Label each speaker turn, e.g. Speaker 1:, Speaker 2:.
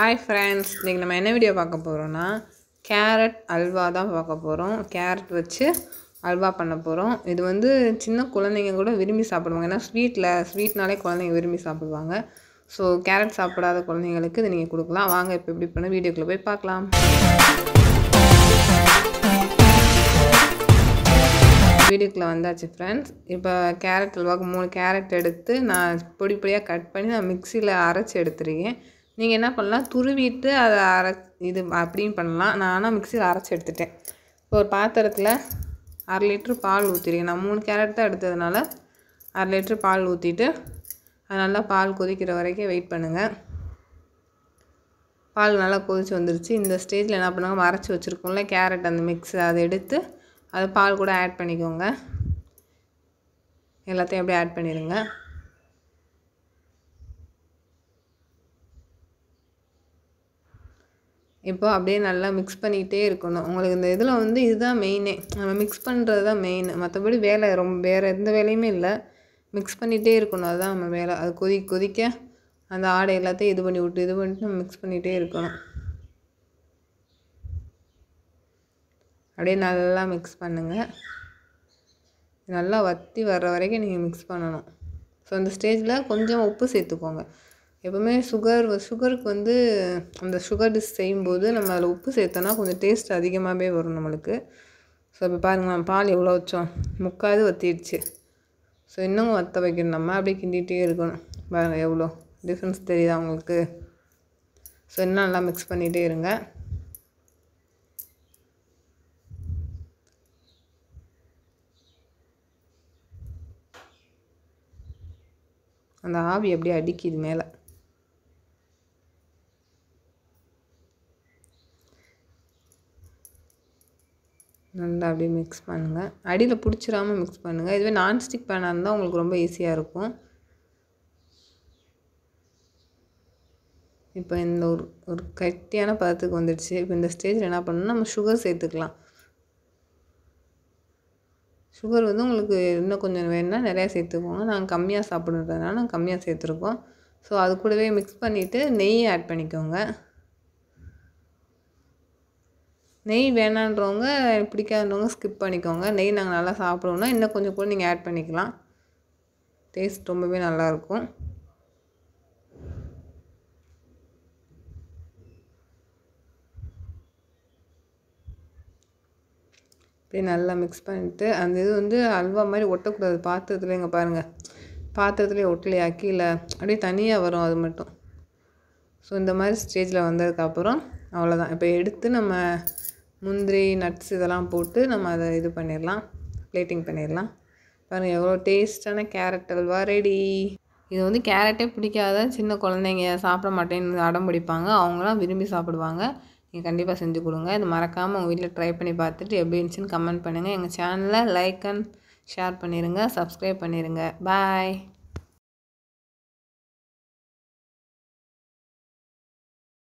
Speaker 1: hi friends இன்றைக்கி நம்ம என்ன வீடியோ பார்க்க போகிறோன்னா கேரட் அல்வா தான் பார்க்க போகிறோம் கேரட் வச்சு அல்வா பண்ண போகிறோம் இது வந்து சின்ன குழந்தைங்க கூட விரும்பி சாப்பிடுவாங்க ஏன்னா ஸ்வீட்டில் ஸ்வீட்னாலே குழந்தைங்க விரும்பி சாப்பிடுவாங்க ஸோ கேரட் சாப்பிடாத குழந்தைங்களுக்கு இது நீங்கள் கொடுக்கலாம் வாங்க இப்போ எப்படி பண்ண வீடியோக்குள்ளே போய் பார்க்கலாம் வீடியோக்குள்ளே வந்தாச்சு ஃப்ரெண்ட்ஸ் இப்போ கேரட் அல்வாவுக்கு மூணு கேரட் எடுத்து நான் பொடி பொடியாக கட் பண்ணி நான் மிக்சியில் அரைச்சி எடுத்துருக்கேன் நீங்கள் என்ன பண்ணலாம் துருவிட்டு அதை அரை இது அப்படின்னு பண்ணலாம் நான் ஆனால் மிக்சியில் அரைச்சி எடுத்துட்டேன் இப்போ ஒரு பாத்திரத்தில் அரை லிட்ரு பால் ஊற்றிருக்கேன் நான் மூணு கேரட் தான் எடுத்ததுனால அரை லிட்ரு பால் ஊற்றிட்டு அது நல்லா பால் கொதிக்கிற வரைக்கும் வெயிட் பண்ணுங்கள் பால் நல்லா கொதிச்சு வந்துருச்சு இந்த ஸ்டேஜில் என்ன பண்ணுவாங்க அரைச்சி வச்சுருக்கோம்ல கேரட் அந்த மிக்ஸ் அதை எடுத்து அதை பால் கூட ஆட் பண்ணிக்கோங்க எல்லாத்தையும் அப்படியே ஆட் பண்ணிடுங்க இப்போ அப்படியே நல்லா மிக்ஸ் பண்ணிக்கிட்டே இருக்கணும் உங்களுக்கு இந்த இதில் வந்து இதுதான் மெயினே நம்ம மிக்ஸ் பண்ணுறது தான் மெயின் மற்றபடி வேலை ரொம்ப வேறு எந்த வேலையுமே இல்லை மிக்ஸ் பண்ணிகிட்டே இருக்கணும் அதுதான் நம்ம வேலை அது கொதி கொதிக்க அந்த ஆடை எல்லாத்தையும் இது பண்ணி விட்டு இது பண்ணிட்டு நம்ம மிக்ஸ் பண்ணிகிட்டே இருக்கணும் அப்படியே நல்லா மிக்ஸ் பண்ணுங்கள் நல்லா வற்றி வர்ற வரைக்கும் நீங்கள் மிக்ஸ் பண்ணணும் ஸோ அந்த ஸ்டேஜில் கொஞ்சம் உப்பு சேர்த்துக்கோங்க எப்போவுமே சுகர் சுகருக்கு வந்து அந்த சுகர் டிஷ் செய்யும்போது நம்ம அதில் உப்பு சேர்த்தோன்னா கொஞ்சம் டேஸ்ட் அதிகமாகவே வரும் நம்மளுக்கு ஸோ இப்போ பாருங்களேன் பால் எவ்வளோ வச்சோம் முக்காது வத்திடுச்சு ஸோ இன்னும் வத்த வைக்கணும் நம்ம அப்படியே கிண்டிகிட்டே இருக்கணும் பாருங்கள் எவ்வளோ டிஃப்ரென்ஸ் தெரியுதா உங்களுக்கு ஸோ இன்னும் நல்லா மிக்ஸ் பண்ணிகிட்டே இருங்க அந்த ஆவி அப்படியே அடிக்குது மேலே நல்லா அப்படியே மிக்ஸ் பண்ணுங்கள் அடியில் பிடிச்சிடாமல் மிக்ஸ் பண்ணுங்கள் இதுவே நான்ஸ்டிக் பேனாக இருந்தால் உங்களுக்கு ரொம்ப ஈஸியாக இருக்கும் இப்போ இந்த ஒரு ஒரு கட்டியான பதத்துக்கு வந்துடுச்சு இப்போ இந்த ஸ்டேஜில் என்ன பண்ணணும் நம்ம சுகர் சேர்த்துக்கலாம் சுகர் வந்து உங்களுக்கு இன்னும் கொஞ்சம் வேணும்னா நிறையா சேர்த்துக்கோங்க நாங்கள் கம்மியாக சாப்பிட்றதுனால நாங்கள் கம்மியாக சேர்த்துருக்கோம் ஸோ அது கூடவே மிக்ஸ் பண்ணிவிட்டு நெய் ஆட் பண்ணிக்கோங்க நெய் வேணான்றவங்க பிடிக்காதவங்க ஸ்கிப் பண்ணிக்கோங்க நெய் நாங்கள் நல்லா சாப்பிடுவோம்னா இன்னும் கொஞ்சம் கூட நீங்கள் ஆட் பண்ணிக்கலாம் டேஸ்ட் ரொம்பவே நல்லாயிருக்கும் இப்படி நல்லா மிக்ஸ் பண்ணிவிட்டு அந்த இது வந்து அல்வா மாதிரி ஒட்டக்கூடாது பாத்திரத்தில் இங்கே பாருங்கள் பாத்திரத்துலேயே ஒட்டலையா கீழே அப்படியே தனியாக வரும் அது மட்டும் ஸோ இந்த மாதிரி ஸ்டேஜில் வந்ததுக்கப்புறம் அவ்வளோதான் இப்போ எடுத்து நம்ம முந்திரி நட்ஸ் இதெல்லாம் போட்டு நம்ம அதை இது பண்ணிடலாம் பிளேட்டிங் பண்ணிடலாம் பாருங்கள் எவ்வளோ டேஸ்டான கேரட் அல்வா ரெடி இது வந்து கேரட்டே பிடிக்காத சின்ன குழந்தைங்க சாப்பிட மாட்டேன்னு அடம் பிடிப்பாங்க அவங்களாம் விரும்பி சாப்பிடுவாங்க நீங்கள் கண்டிப்பாக செஞ்சு கொடுங்க இது மறக்காமல் உங்கள் வீட்டில் ட்ரை பண்ணி பார்த்துட்டு எப்படி இருந்துச்சுன்னு கமெண்ட் பண்ணுங்கள் எங்கள் சேனலில் லைக் அண்ட் ஷேர் பண்ணிடுங்க சப்ஸ்கிரைப் பண்ணிடுங்க பாய்